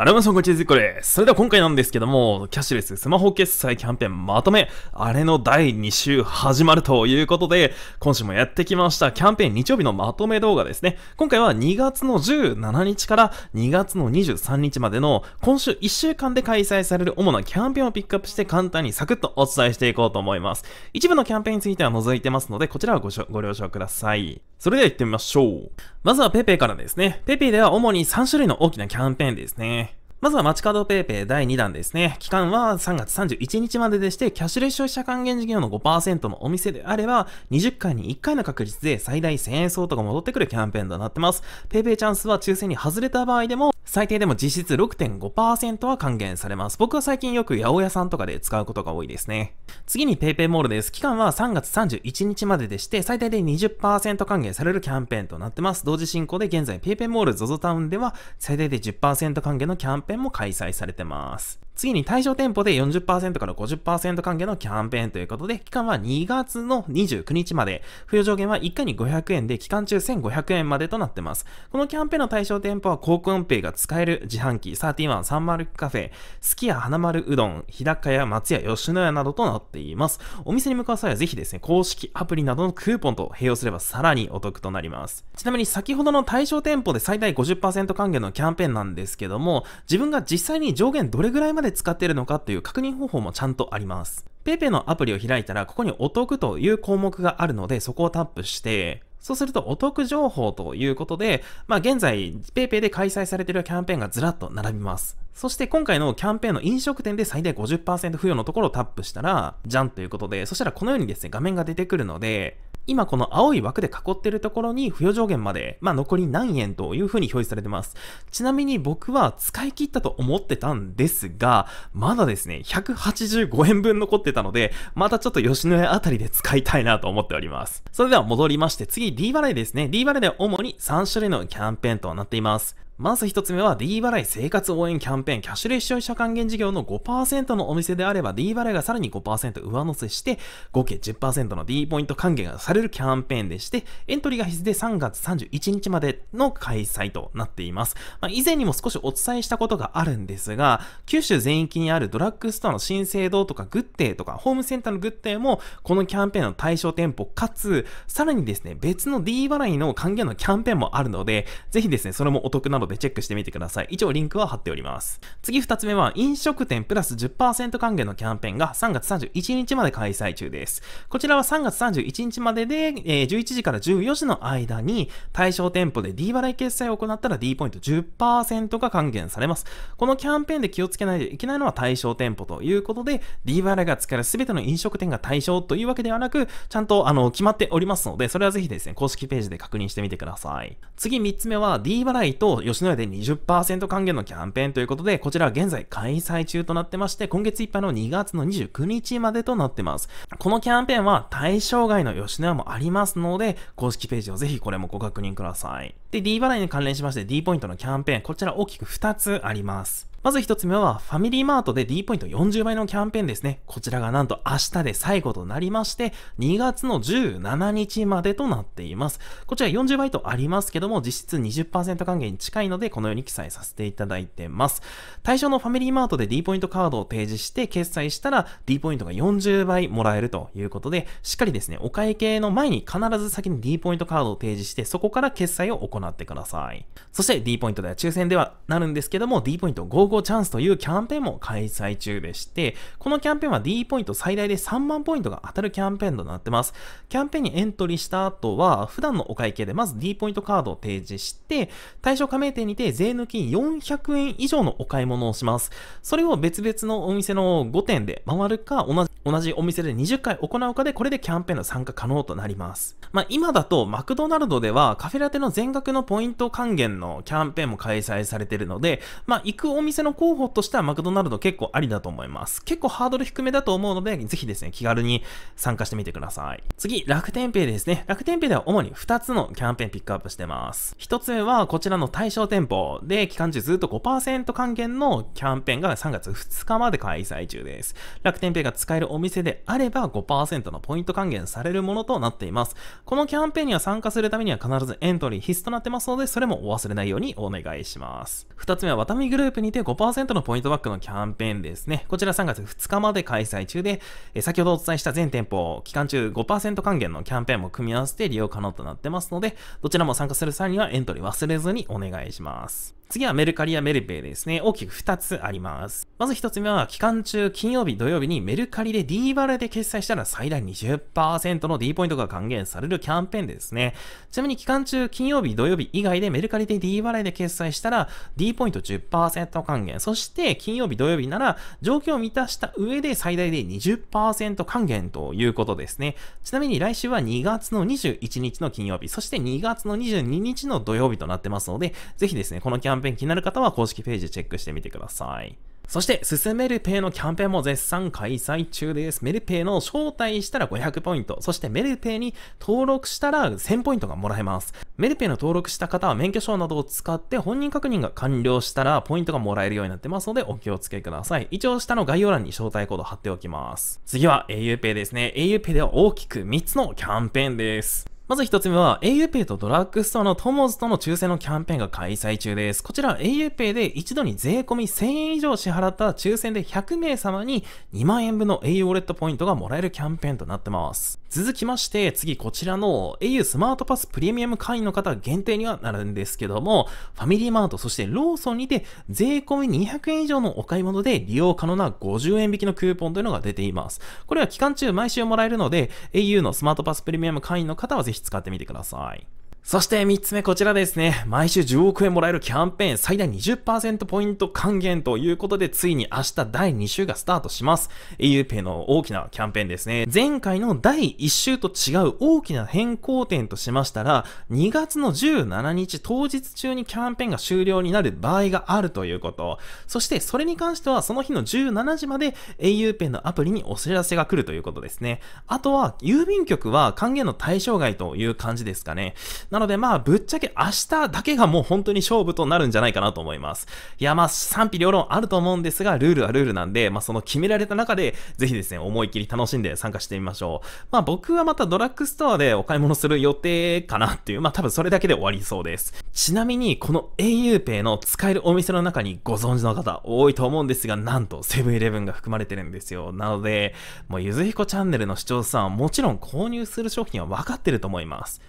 あら皆さんこんちは、これ。それでは今回なんですけども、キャッシュレススマホ決済キャンペーンまとめ、あれの第2週始まるということで、今週もやってきましたキャンペーン日曜日のまとめ動画ですね。今回は2月の17日から2月の23日までの今週1週間で開催される主なキャンペーンをピックアップして簡単にサクッとお伝えしていこうと思います。一部のキャンペーンについては除いてますので、こちらはごご了承ください。それでは行ってみましょう。まずはペペからですね。ペペでは主に3種類の大きなキャンペーンですね。まずは街角ペイペイ第2弾ですね。期間は3月31日まででして、キャッシュレス消費者還元事業の5%のお店であれば、20回に1回の確率で最大1000円相当が戻ってくるキャンペーンとなってます。ペイペイチャンスは抽選に外れた場合でも、最低でも実質6.5%は還元されます。僕は最近よく八百屋さんとかで使うことが多いですね。次に PayPay モールです。期間は3月31日まででして、最低で20%還元されるキャンペーンとなってます。同時進行で現在 PayPay モール ZOZO タウンでは最低で10%還元のキャンペーンも開催されてます。次に対象店舗で40%から50%還元のキャンペーンということで、期間は2月の29日まで、付与上限は1回に500円で、期間中1500円までとなってます。このキャンペーンの対象店舗は、交音ペイが使える自販機、31、サンマルカフェ、すきや花丸うどん、日高屋、松屋、吉野家などとなっています。お店に向かう際はぜひですね、公式アプリなどのクーポンと併用すればさらにお得となります。ちなみに先ほどの対象店舗で最大50%還元のキャンペーンなんですけども、自分が実際に上限どれぐらいまでで使っているのかという確認方法もちゃんとあります。PayPay のアプリを開いたら、ここにお得という項目があるので、そこをタップして、そうするとお得情報ということで、まあ現在 PayPay で開催されているキャンペーンがずらっと並びます。そして今回のキャンペーンの飲食店で最大50%付与のところをタップしたら、じゃんということで、そしたらこのようにですね、画面が出てくるので、今この青い枠で囲ってるところに付与上限まで、まあ、残り何円というふうに表示されてます。ちなみに僕は使い切ったと思ってたんですが、まだですね、185円分残ってたので、またちょっと吉野家あたりで使いたいなと思っております。それでは戻りまして、次 D 払いですね。D 払いでで主に3種類のキャンペーンとなっています。まず1つ目は D 払い生活応援キャンペーンキャッシュレス消費者還元事業の5%のお店であれば D 払いがさらに5%上乗せして合計10%の D ポイント還元がされるキャンペーンでしてエントリーが必須で3月31日までの開催となっています、まあ、以前にも少しお伝えしたことがあるんですが九州全域にあるドラッグストアの新生堂とかグッデーとかホームセンターのグッデーもこのキャンペーンの対象店舗かつさらにですね別の D 払いの還元のキャンペーンもあるのでぜひですねそれもお得なのででチェックしてみてください。一応リンクは貼っております。次2つ目は飲食店プラス10%還元のキャンペーンが3月31日まで開催中です。こちらは3月31日までで、えー、11時から14時の間に対象店舗で D 払い決済を行ったら D ポイント10%が還元されます。このキャンペーンで気をつけないといけないのは対象店舗ということで D 払いが使える全ての飲食店が対象というわけではなくちゃんとあの決まっておりますのでそれはぜひですね公式ページで確認してみてください。次3つ目は D 払いと吉吉野家で20%還元のキャンペーンということで、こちらは現在開催中となってまして、今月いっぱいの2月の29日までとなってます。このキャンペーンは対象外の吉野家もありますので、公式ページをぜひこれもご確認ください。で、D 払いに関連しまして D ポイントのキャンペーン、こちら大きく2つあります。まず一つ目は、ファミリーマートで D ポイント40倍のキャンペーンですね。こちらがなんと明日で最後となりまして、2月の17日までとなっています。こちら40倍とありますけども、実質20%還元に近いので、このように記載させていただいてます。対象のファミリーマートで D ポイントカードを提示して決済したら、D ポイントが40倍もらえるということで、しっかりですね、お会計の前に必ず先に D ポイントカードを提示して、そこから決済を行ってください。そして D ポイントでは抽選ではなるんですけども、D ポイント行チャンスというキャンペーンも開催中でして、このキャンペーンは D ポイント最大で3万ポイントが当たるキャンペーンとなってます。キャンペーンにエントリーした後は、普段のお会計でまず D ポイントカードを提示して、対象加盟店にて税抜き400円以上のお買い物をします。それを別々のお店の5店で回るか、同じ同じお店で20回行うかで、これでキャンペーンの参加可能となります。まあ、今だと、マクドナルドでは、カフェラテの全額のポイント還元のキャンペーンも開催されているので、まあ、行くお店の候補としてはマクドナルド結構ありだと思います。結構ハードル低めだと思うので、ぜひですね、気軽に参加してみてください。次、楽天ペイですね。楽天ペイでは主に2つのキャンペーンピックアップしてます。1つ目はこちらの対象店舗で期間中ずっと5%還元のキャンペーンが3月2日まで開催中です。楽天ペイが使えるお店であれば5%のポイント還元されるものとなっています。このキャンペーンには参加するためには必ずエントリー必須となってますので、それもお忘れないようにお願いします。2つ目はワタミグループにて5%のポイントバックのキャンペーンですね。こちら3月2日まで開催中で、え先ほどお伝えした全店舗、期間中5%還元のキャンペーンも組み合わせて利用可能となってますので、どちらも参加する際にはエントリー忘れずにお願いします。次はメルカリやメルペイですね。大きく2つあります。まず一つ目は、期間中金曜日、土曜日にメルカリで D バレで決済したら最大20%の D ポイントが還元されるキャンペーンですね。ちなみに期間中金曜日、土曜日以外でメルカリで D バレで決済したら D ポイント10%還元。そして金曜日、土曜日なら状況を満たした上で最大で20%還元ということですね。ちなみに来週は2月の21日の金曜日、そして2月の22日の土曜日となってますので、ぜひですね、このキャンペーン気になる方は公式ページチェックしてみてください。そして、進めるペイのキャンペーンも絶賛開催中です。メルペイの招待したら500ポイント、そしてメルペイに登録したら1000ポイントがもらえます。メルペイの登録した方は免許証などを使って本人確認が完了したらポイントがもらえるようになってますのでお気をつけください。一応下の概要欄に招待コード貼っておきます。次は a u ペイですね。a u ペイでは大きく3つのキャンペーンです。まず一つ目は auPay とドラッグストアのトモズとの抽選のキャンペーンが開催中です。こちら auPay で一度に税込み1000円以上支払った抽選で100名様に2万円分の au ウォレットポイントがもらえるキャンペーンとなってます。続きまして、次こちらの au スマートパスプレミアム会員の方限定にはなるんですけども、ファミリーマート、そしてローソンにて税込み200円以上のお買い物で利用可能な50円引きのクーポンというのが出ています。これは期間中毎週もらえるので、au のスマートパスプレミアム会員の方はぜひ使ってみてください。そして3つ目こちらですね。毎週10億円もらえるキャンペーン最大20%ポイント還元ということで、ついに明日第2週がスタートします。auPay の大きなキャンペーンですね。前回の第1週と違う大きな変更点としましたら、2月の17日当日中にキャンペーンが終了になる場合があるということ。そしてそれに関してはその日の17時まで auPay のアプリにお知らせが来るということですね。あとは、郵便局は還元の対象外という感じですかね。なのでまあ、ぶっちゃけ明日だけがもう本当に勝負となるんじゃないかなと思います。いやまあ、賛否両論あると思うんですが、ルールはルールなんで、まあその決められた中で、ぜひですね、思い切り楽しんで参加してみましょう。まあ僕はまたドラッグストアでお買い物する予定かなっていう、まあ多分それだけで終わりそうです。ちなみに、この auPay の使えるお店の中にご存知の方多いと思うんですが、なんとセブンイレブンが含まれてるんですよ。なので、もうゆずひこチャンネルの視聴者さんはもちろん購入する商品は分かってると思います。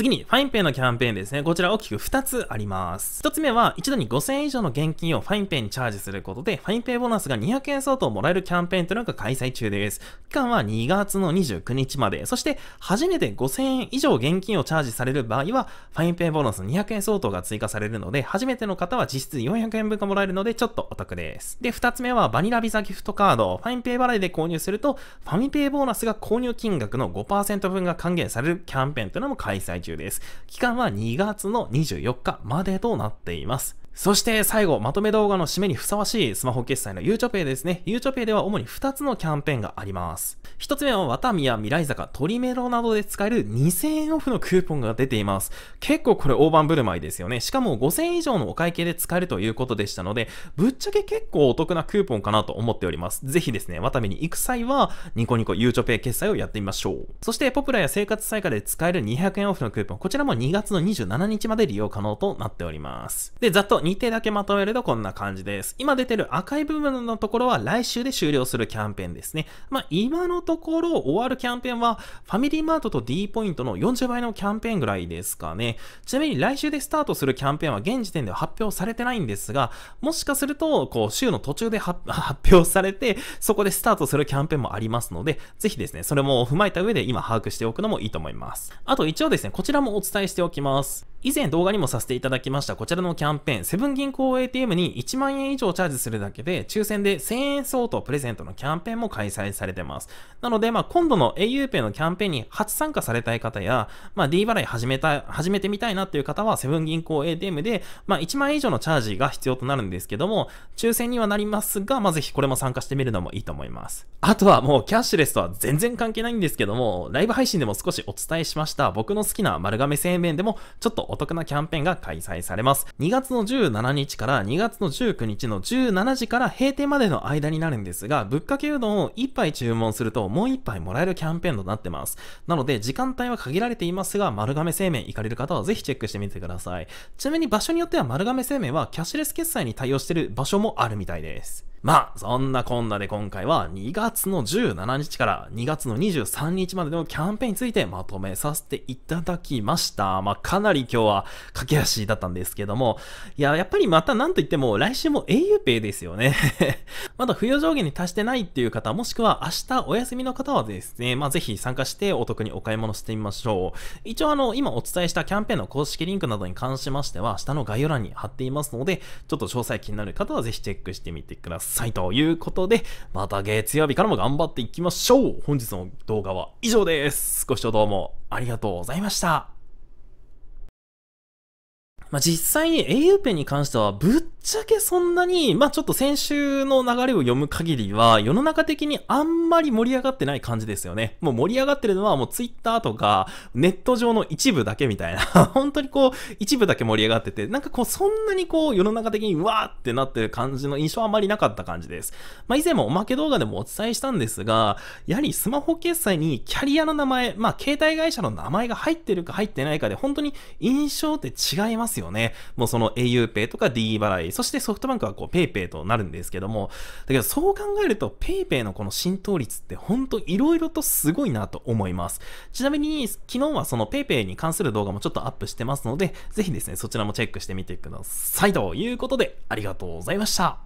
次に、ファインペイのキャンペーンですね。こちら大きく2つあります。1つ目は、一度に5000円以上の現金をファインペイにチャージすることで、ファインペイボーナスが200円相当もらえるキャンペーンというのが開催中です。期間は2月の29日まで。そして、初めて5000円以上現金をチャージされる場合は、ファインペイボーナス200円相当が追加されるので、初めての方は実質400円分がもらえるので、ちょっとお得です。で、2つ目は、バニラビザギフトカード。ファインペイ払いで購入すると、ファミペイボーナスが購入金額の5%分が還元されるキャンペーンというのも開催中中です。期間は2月の24日までとなっています。そして最後、まとめ動画の締めにふさわしいスマホ決済のゆうちょペイですね。ゆうちょペイでは主に2つのキャンペーンがあります。1つ目はワタミや未来坂、トリメロなどで使える2000円オフのクーポンが出ています。結構これ大盤振る舞いですよね。しかも5000円以上のお会計で使えるということでしたので、ぶっちゃけ結構お得なクーポンかなと思っております。ぜひですね、ワタミに行く際は、ニコニコゆうちょペイ決済をやってみましょう。そして、ポプラや生活再開で使える200円オフのクーポン、こちらも2月の27日まで利用可能となっております。で、ざっと日程だけまとめるとこんな感じです。今出てる赤い部分のところは来週で終了するキャンペーンですね。まあ、今のところ終わるキャンペーンは、ファミリーマートと D ポイントの40倍のキャンペーンぐらいですかね。ちなみに来週でスタートするキャンペーンは現時点では発表されてないんですが、もしかすると、こう、週の途中で 発表されて、そこでスタートするキャンペーンもありますので、ぜひですね、それも踏まえた上で今把握しておくのもいいと思います。あと一応ですね、こちらもお伝えしておきます。以前動画にもさせていただきましたこちらのキャンペーン、分銀行 ATM に1万円以上チャージするだけで、抽選で1000円相当プレゼントのキャンペーンも開催されてます。なので、まあ、今度の auPay のキャンペーンに初参加されたい方や、まあ、D 払い始めた、始めてみたいなっていう方は、セブン銀行 ATM で、まあ、1万円以上のチャージが必要となるんですけども、抽選にはなりますが、まあ、ぜひこれも参加してみるのもいいと思います。あとはもう、キャッシュレスとは全然関係ないんですけども、ライブ配信でも少しお伝えしました、僕の好きな丸亀製麺でも、ちょっとお得なキャンペーンが開催されます。2月の10 17日から2月の19日の17時から閉店までの間になるんですが、ぶっかけうどんを1杯注文するともう1杯もらえるキャンペーンとなってます。なので時間帯は限られていますが、丸亀製麺行かれる方はぜひチェックしてみてください。ちなみに場所によっては丸亀製麺はキャッシュレス決済に対応してる場所もあるみたいです。まあ、そんなこんなで今回は2月の17日から2月の23日までのキャンペーンについてまとめさせていただきました。まあ、かなり今日は駆け足だったんですけども、いや、やっぱりまたなんといっても来週も auPay ですよね まだ付与上限に達してないっていう方、もしくは明日お休みの方はですね、まあ、ぜひ参加してお得にお買い物してみましょう。一応あの、今お伝えしたキャンペーンの公式リンクなどに関しましては、下の概要欄に貼っていますので、ちょっと詳細気になる方はぜひチェックしてみてください。さいということで、また月曜日からも頑張っていきましょう本日の動画は以上ですご視聴どうもありがとうございましたまあ、実際に au ペンに関しては、ぶっちゃけそんなに、まあ、ちょっと先週の流れを読む限りは、世の中的にあんまり盛り上がってない感じですよね。もう盛り上がってるのはもう Twitter とか、ネット上の一部だけみたいな。本当にこう、一部だけ盛り上がってて、なんかこう、そんなにこう、世の中的にうわーってなってる感じの印象はあまりなかった感じです。まあ、以前もおまけ動画でもお伝えしたんですが、やはりスマホ決済にキャリアの名前、まあ、携帯会社の名前が入ってるか入ってないかで、本当に印象って違いますですよね。もうその auPay とか d 払い、そしてソフトバンクはこう PayPay となるんですけども、だけどそう考えると PayPay のこの浸透率ってほんと色々とすごいなと思います。ちなみに昨日はその PayPay に関する動画もちょっとアップしてますので、ぜひですね、そちらもチェックしてみてください。ということで、ありがとうございました。